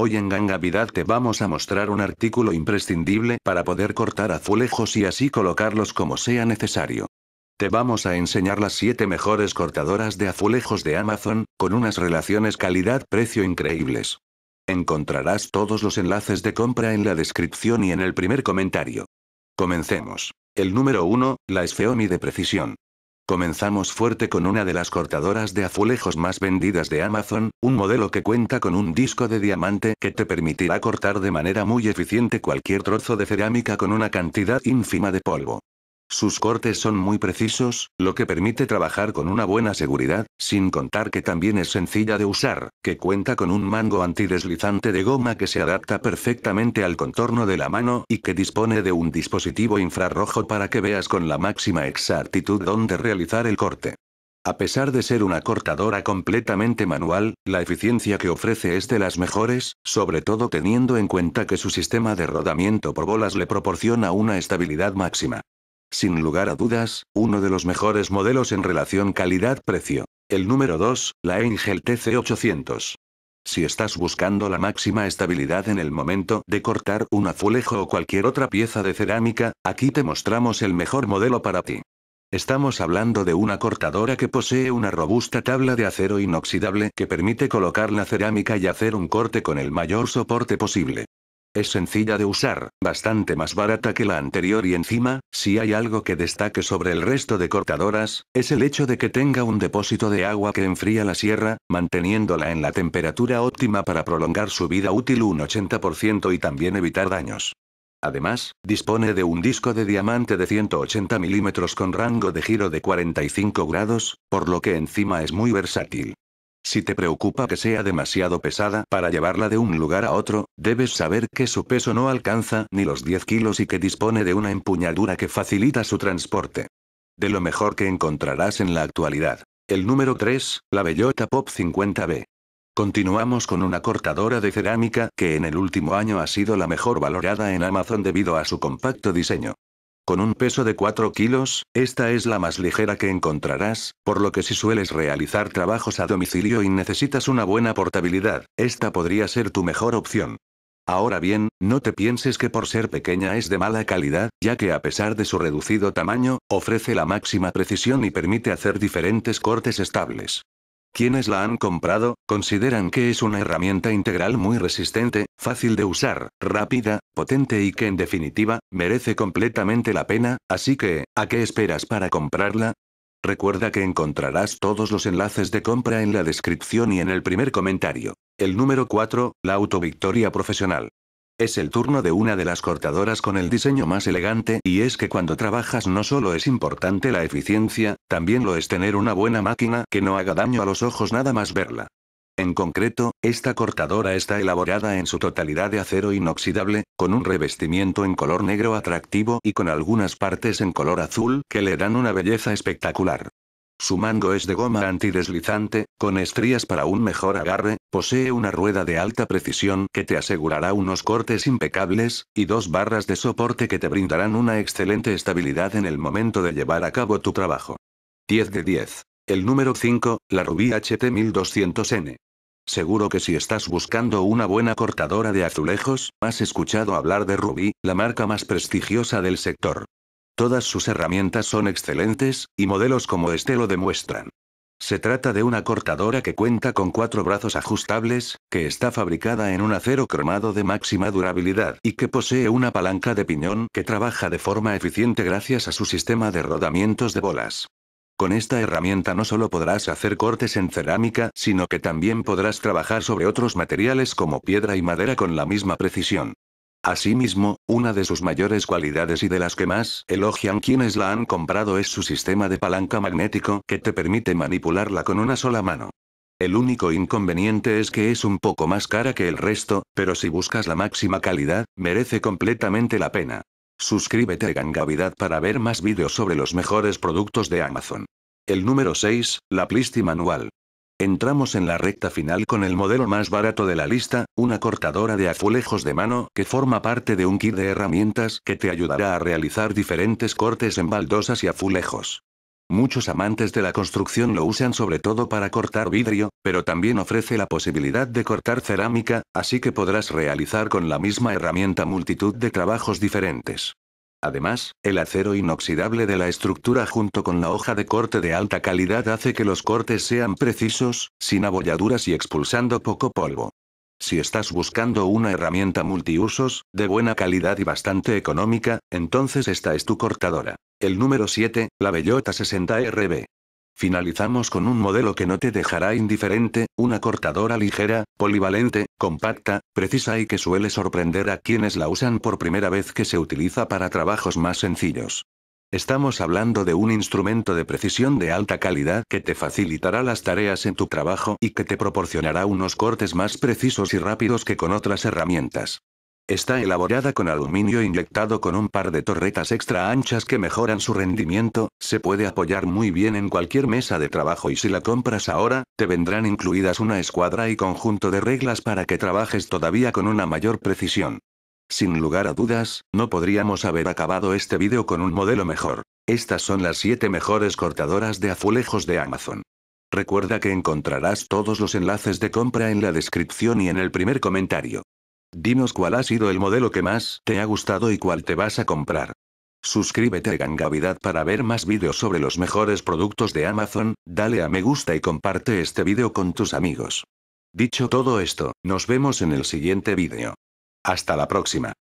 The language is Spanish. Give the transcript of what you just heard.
Hoy en Gangavidad te vamos a mostrar un artículo imprescindible para poder cortar azulejos y así colocarlos como sea necesario. Te vamos a enseñar las 7 mejores cortadoras de azulejos de Amazon, con unas relaciones calidad-precio increíbles. Encontrarás todos los enlaces de compra en la descripción y en el primer comentario. Comencemos. El número 1, la Esfeomi de precisión. Comenzamos fuerte con una de las cortadoras de azulejos más vendidas de Amazon, un modelo que cuenta con un disco de diamante que te permitirá cortar de manera muy eficiente cualquier trozo de cerámica con una cantidad ínfima de polvo. Sus cortes son muy precisos, lo que permite trabajar con una buena seguridad, sin contar que también es sencilla de usar, que cuenta con un mango antideslizante de goma que se adapta perfectamente al contorno de la mano y que dispone de un dispositivo infrarrojo para que veas con la máxima exactitud dónde realizar el corte. A pesar de ser una cortadora completamente manual, la eficiencia que ofrece es de las mejores, sobre todo teniendo en cuenta que su sistema de rodamiento por bolas le proporciona una estabilidad máxima. Sin lugar a dudas, uno de los mejores modelos en relación calidad-precio. El número 2, la Engel TC800. Si estás buscando la máxima estabilidad en el momento de cortar un azulejo o cualquier otra pieza de cerámica, aquí te mostramos el mejor modelo para ti. Estamos hablando de una cortadora que posee una robusta tabla de acero inoxidable que permite colocar la cerámica y hacer un corte con el mayor soporte posible. Es sencilla de usar, bastante más barata que la anterior y encima, si hay algo que destaque sobre el resto de cortadoras, es el hecho de que tenga un depósito de agua que enfría la sierra, manteniéndola en la temperatura óptima para prolongar su vida útil un 80% y también evitar daños. Además, dispone de un disco de diamante de 180 milímetros con rango de giro de 45 grados, por lo que encima es muy versátil. Si te preocupa que sea demasiado pesada para llevarla de un lugar a otro, debes saber que su peso no alcanza ni los 10 kilos y que dispone de una empuñadura que facilita su transporte. De lo mejor que encontrarás en la actualidad. El número 3, la Bellota Pop 50B. Continuamos con una cortadora de cerámica que en el último año ha sido la mejor valorada en Amazon debido a su compacto diseño. Con un peso de 4 kilos, esta es la más ligera que encontrarás, por lo que si sueles realizar trabajos a domicilio y necesitas una buena portabilidad, esta podría ser tu mejor opción. Ahora bien, no te pienses que por ser pequeña es de mala calidad, ya que a pesar de su reducido tamaño, ofrece la máxima precisión y permite hacer diferentes cortes estables. Quienes la han comprado, consideran que es una herramienta integral muy resistente, fácil de usar, rápida, potente y que en definitiva, merece completamente la pena, así que, ¿a qué esperas para comprarla? Recuerda que encontrarás todos los enlaces de compra en la descripción y en el primer comentario. El número 4, la autovictoria profesional. Es el turno de una de las cortadoras con el diseño más elegante y es que cuando trabajas no solo es importante la eficiencia, también lo es tener una buena máquina que no haga daño a los ojos nada más verla. En concreto, esta cortadora está elaborada en su totalidad de acero inoxidable, con un revestimiento en color negro atractivo y con algunas partes en color azul que le dan una belleza espectacular. Su mango es de goma antideslizante, con estrías para un mejor agarre, posee una rueda de alta precisión que te asegurará unos cortes impecables, y dos barras de soporte que te brindarán una excelente estabilidad en el momento de llevar a cabo tu trabajo. 10 de 10. El número 5, la Rubí HT1200N. Seguro que si estás buscando una buena cortadora de azulejos, has escuchado hablar de Rubí, la marca más prestigiosa del sector. Todas sus herramientas son excelentes, y modelos como este lo demuestran. Se trata de una cortadora que cuenta con cuatro brazos ajustables, que está fabricada en un acero cromado de máxima durabilidad y que posee una palanca de piñón que trabaja de forma eficiente gracias a su sistema de rodamientos de bolas. Con esta herramienta no solo podrás hacer cortes en cerámica, sino que también podrás trabajar sobre otros materiales como piedra y madera con la misma precisión. Asimismo, una de sus mayores cualidades y de las que más elogian quienes la han comprado es su sistema de palanca magnético que te permite manipularla con una sola mano. El único inconveniente es que es un poco más cara que el resto, pero si buscas la máxima calidad, merece completamente la pena. Suscríbete a Gangavidad para ver más vídeos sobre los mejores productos de Amazon. El número 6, la Plisti Manual. Entramos en la recta final con el modelo más barato de la lista, una cortadora de azulejos de mano que forma parte de un kit de herramientas que te ayudará a realizar diferentes cortes en baldosas y azulejos. Muchos amantes de la construcción lo usan sobre todo para cortar vidrio, pero también ofrece la posibilidad de cortar cerámica, así que podrás realizar con la misma herramienta multitud de trabajos diferentes. Además, el acero inoxidable de la estructura junto con la hoja de corte de alta calidad hace que los cortes sean precisos, sin abolladuras y expulsando poco polvo. Si estás buscando una herramienta multiusos, de buena calidad y bastante económica, entonces esta es tu cortadora. El número 7, la Bellota 60RB. Finalizamos con un modelo que no te dejará indiferente, una cortadora ligera, polivalente, compacta, precisa y que suele sorprender a quienes la usan por primera vez que se utiliza para trabajos más sencillos. Estamos hablando de un instrumento de precisión de alta calidad que te facilitará las tareas en tu trabajo y que te proporcionará unos cortes más precisos y rápidos que con otras herramientas. Está elaborada con aluminio inyectado con un par de torretas extra anchas que mejoran su rendimiento, se puede apoyar muy bien en cualquier mesa de trabajo y si la compras ahora, te vendrán incluidas una escuadra y conjunto de reglas para que trabajes todavía con una mayor precisión. Sin lugar a dudas, no podríamos haber acabado este vídeo con un modelo mejor. Estas son las 7 mejores cortadoras de azulejos de Amazon. Recuerda que encontrarás todos los enlaces de compra en la descripción y en el primer comentario. Dinos cuál ha sido el modelo que más te ha gustado y cuál te vas a comprar. Suscríbete a Gangavidad para ver más vídeos sobre los mejores productos de Amazon, dale a me gusta y comparte este vídeo con tus amigos. Dicho todo esto, nos vemos en el siguiente vídeo. Hasta la próxima.